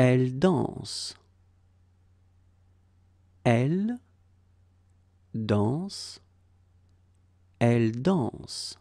Elle danse. Elle danse. Elle danse.